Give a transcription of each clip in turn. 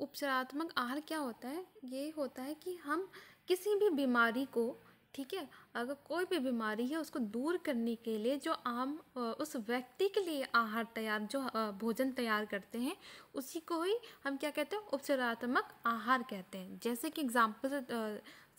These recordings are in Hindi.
उपचारात्मक आहार क्या होता है ये होता है कि हम किसी भी बीमारी को ठीक है अगर कोई भी बीमारी है उसको दूर करने के लिए जो आम उस व्यक्ति के लिए आहार तैयार जो भोजन तैयार करते हैं उसी को ही हम क्या कहते हैं उपचारात्मक आहार कहते हैं जैसे कि एग्जाम्पल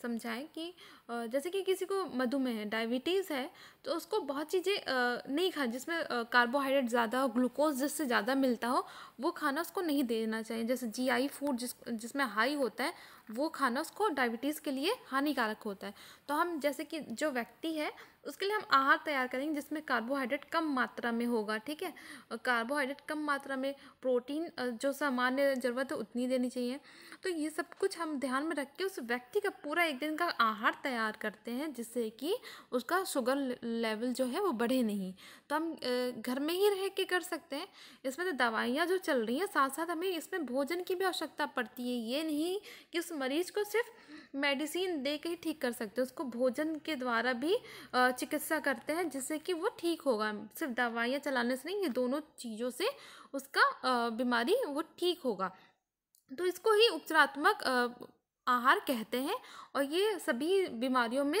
समझाएं कि जैसे कि किसी को मधुमेह है डायबिटीज़ है तो उसको बहुत चीज़ें नहीं खानी जिसमें कार्बोहाइड्रेट ज़्यादा हो ग्लूकोज जिससे ज़्यादा मिलता हो वो खाना उसको नहीं देना चाहिए जैसे जीआई फूड जिस जिसमें हाई होता है वो खाना उसको डायबिटीज़ के लिए हानिकारक होता है तो हम जैसे कि जो व्यक्ति है उसके लिए हम आहार तैयार करेंगे जिसमें कार्बोहाइड्रेट कम मात्रा में होगा ठीक है कार्बोहाइड्रेट कम मात्रा में प्रोटीन जो सामान्य ज़रूरत है उतनी देनी चाहिए तो ये सब कुछ हम ध्यान में रख के उस व्यक्ति का पूरा एक दिन का आहार तैयार तैयार करते हैं जिससे कि उसका शुगर लेवल जो है वो बढ़े नहीं तो हम घर में ही रह के कर सकते हैं इसमें तो दवाइयाँ जो चल रही हैं साथ साथ हमें इसमें भोजन की भी आवश्यकता पड़ती है ये नहीं कि उस मरीज को सिर्फ मेडिसिन दे के ही ठीक कर सकते हैं उसको भोजन के द्वारा भी चिकित्सा करते हैं जिससे कि वो ठीक होगा सिर्फ दवाइयाँ चलाने से नहीं ये दोनों चीज़ों से उसका बीमारी वो ठीक होगा तो इसको ही उपचारात्मक आहार कहते हैं और ये सभी बीमारियों में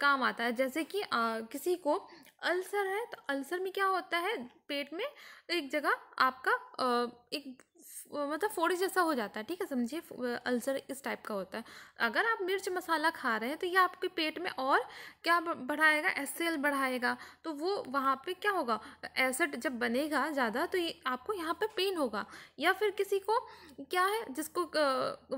काम आता है जैसे कि किसी को अल्सर है तो अल्सर में क्या होता है पेट में एक जगह आपका एक मतलब फोड़ी जैसा हो जाता है ठीक है समझिए अल्सर इस टाइप का होता है अगर आप मिर्च मसाला खा रहे हैं तो ये आपके पेट में और क्या बढ़ाएगा एस बढ़ाएगा तो वो वहाँ पे क्या होगा एसिड जब बनेगा ज़्यादा तो ये आपको यहाँ पे पेन होगा या फिर किसी को क्या है जिसको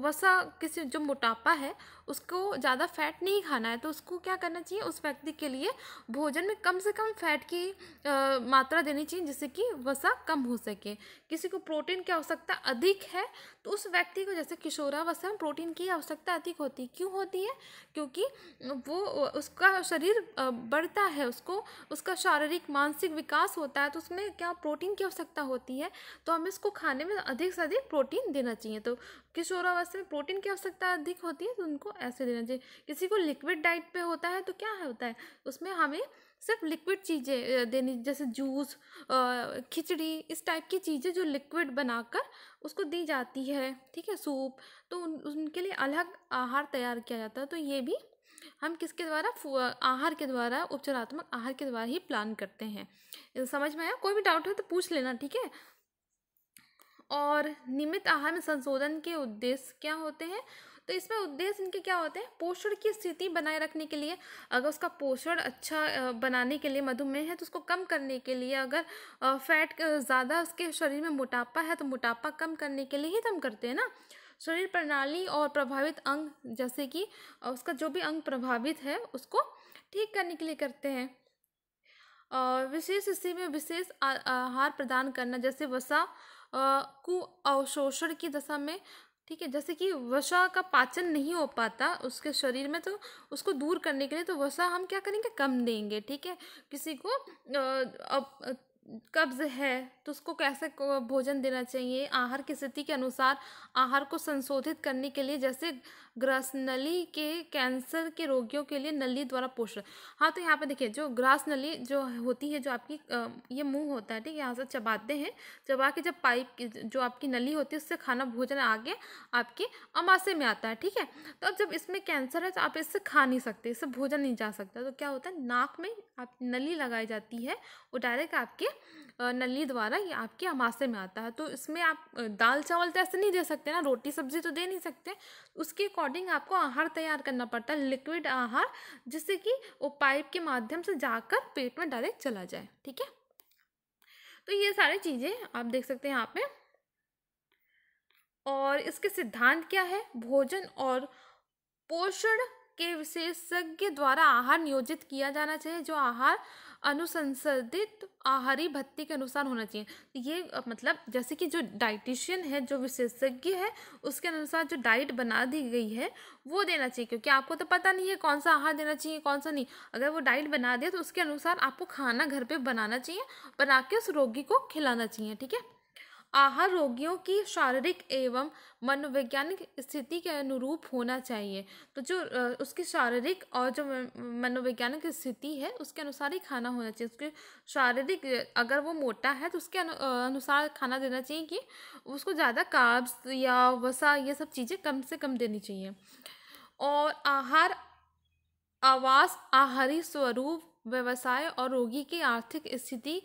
वसा किसी जो मोटापा है उसको ज़्यादा फैट नहीं खाना है तो उसको क्या करना चाहिए उस व्यक्ति के लिए भोजन में कम से कम फैट की आ, मात्रा देनी चाहिए जिससे कि वसा कम हो सके किसी को प्रोटीन की आवश्यकता अधिक है तो उस व्यक्ति को जैसे किशोरावस्था में प्रोटीन की आवश्यकता अधिक होती है क्यों होती है क्योंकि वो उसका शरीर बढ़ता है उसको उसका शारीरिक मानसिक विकास होता है तो उसमें क्या प्रोटीन की आवश्यकता होती है तो हमें उसको खाने में अधिक से अधिक प्रोटीन देना चाहिए तो किशोरावस्था में प्रोटीन की आवश्यकता अधिक होती है तो उनको ऐसे देना चाहिए किसी को लिक्विड डाइट पर होता है तो क्या होता है उसमें हमें सिर्फ लिक्विड चीज़ें देनी जैसे जूस खिचड़ी इस टाइप की चीज़ें जो लिक्विड बनाकर उसको दी जाती है ठीक है सूप तो उन, उनके लिए अलग आहार तैयार किया जाता है तो ये भी हम किसके द्वारा आहार के द्वारा उपचारात्मक आहार के द्वारा ही प्लान करते हैं समझ में आया कोई भी डाउट हो तो पूछ लेना ठीक है और नियमित आहार में संशोधन के उद्देश्य क्या होते हैं तो इसमें उद्देश्य इनके क्या होते हैं पोषण की स्थिति बनाए रखने के लिए अगर उसका पोषण अच्छा बनाने के लिए मधुमेह है तो उसको कम करने के लिए अगर फैट ज़्यादा उसके शरीर में मोटापा है तो मोटापा कम करने के लिए ही तो हम करते हैं ना शरीर प्रणाली और प्रभावित अंग जैसे कि उसका जो भी अंग प्रभावित है उसको ठीक करने के लिए करते हैं और विशेष स्थिति में विशेष आहार प्रदान करना जैसे वसा कु अवशोषण की दशा में ठीक है जैसे कि वसा का पाचन नहीं हो पाता उसके शरीर में तो उसको दूर करने के लिए तो वसा हम क्या करेंगे कम देंगे ठीक है किसी को कब्ज है तो उसको कैसे भोजन देना चाहिए आहार की स्थिति के अनुसार आहार को संशोधित करने के लिए जैसे ग्रास नली के कैंसर के रोगियों के लिए नली द्वारा पोषण हाँ तो यहाँ पे देखिए जो ग्रास नली जो होती है जो आपकी ये मुंह होता है ठीक है यहाँ से चबाते हैं चबा के जब पाइप जो आपकी नली होती है उससे खाना भोजन आगे आपके अमाशे में आता है ठीक है तो अब जब इसमें कैंसर है तो आप इससे खा नहीं सकते इससे भोजन नहीं जा सकता तो क्या होता है नाक में आप नली लगाई जाती है वो डायरेक्ट आपके नली द्वारा ये आपके अमाशे में आता है तो इसमें आप दाल चावल तो ऐसे नहीं दे सकते ना रोटी सब्जी तो दे नहीं सकते उसके अकॉर्डिंग आपको आहार तैयार करना पड़ता है लिक्विड आहार जिससे कि वो पाइप के माध्यम से जाकर पेट में डायरेक्ट चला जाए ठीक है तो ये सारी चीज़ें आप देख सकते हैं यहाँ पे और इसके सिद्धांत क्या है भोजन और पोषण के विशेषज्ञ द्वारा आहार नियोजित किया जाना चाहिए जो आहार अनुसंसाधित आहारी भत्ती के अनुसार होना चाहिए तो ये मतलब जैसे कि जो डाइटिशियन है जो विशेषज्ञ है उसके अनुसार जो डाइट बना दी गई है वो देना चाहिए क्योंकि आपको तो पता नहीं है कौन सा आहार देना चाहिए कौन सा नहीं अगर वो डाइट बना दे तो उसके अनुसार आपको खाना घर पर बनाना चाहिए बना के उस रोगी को खिलाना चाहिए ठीक है आहार रोगियों की शारीरिक एवं मनोवैज्ञानिक स्थिति के अनुरूप होना चाहिए तो जो उसकी शारीरिक और जो मनोवैज्ञानिक स्थिति है उसके अनुसार ही खाना होना चाहिए उसके शारीरिक अगर वो मोटा है तो उसके अनुसार खाना देना चाहिए कि उसको ज़्यादा काब्स या वसा ये सब चीज़ें कम से कम देनी चाहिए और आहार आवास आहारी स्वरूप व्यवसाय और रोगी की आर्थिक स्थिति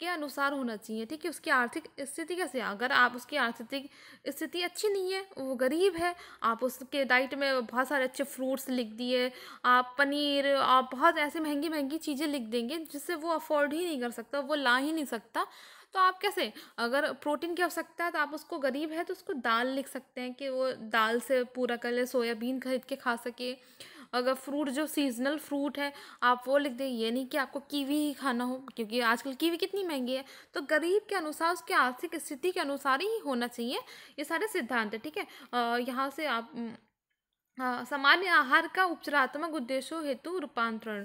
के अनुसार होना चाहिए ठीक है उसकी आर्थिक स्थिति कैसे अगर आप उसकी आर्थिक स्थिति अच्छी नहीं है वो गरीब है आप उसके डाइट में बहुत सारे अच्छे फ्रूट्स लिख दिए आप पनीर आप बहुत ऐसे महंगी महंगी चीज़ें लिख देंगे जिससे वो अफोर्ड ही नहीं कर सकता वो ला ही नहीं सकता तो आप कैसे अगर प्रोटीन की आवश्यकता है तो आप उसको गरीब है तो उसको दाल लिख सकते हैं कि वो दाल से पूरा कर ले सोयाबीन खरीद के खा सके अगर फ्रूट जो सीजनल फ्रूट है आप वो लिख दें ये नहीं कि आपको कीवी ही खाना हो क्योंकि आजकल कीवी कितनी महंगी है तो गरीब के अनुसार उसकी आर्थिक स्थिति के अनुसार ही होना चाहिए ये सारे सिद्धांत है ठीक है यहाँ से आप सामान्य आहार का उपचारात्मक उद्देश्यों हेतु रूपांतरण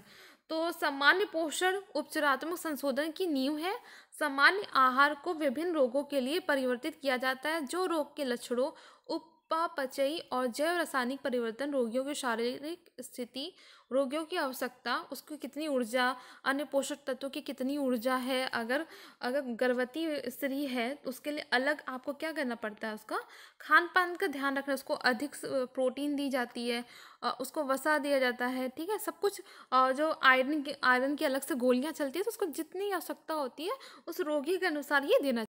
तो सामान्य पोषण उपचारात्मक संशोधन की नींव है सामान्य आहार को विभिन्न रोगों के लिए परिवर्तित किया जाता है जो रोग के लक्षणों उप उपापचयी और जैव रासायनिक परिवर्तन रोगियों की शारीरिक स्थिति रोगियों की आवश्यकता उसकी कितनी ऊर्जा अन्य पोषक तत्वों की कितनी ऊर्जा है अगर अगर गर्भवती स्त्री है तो उसके लिए अलग आपको क्या करना पड़ता है उसका खान पान का ध्यान रखना उसको अधिक प्रोटीन दी जाती है उसको वसा दिया जाता है ठीक है सब कुछ जो आयरन की आयरन की अलग से गोलियाँ चलती है तो उसको जितनी आवश्यकता होती है उस रोगी के अनुसार ये देना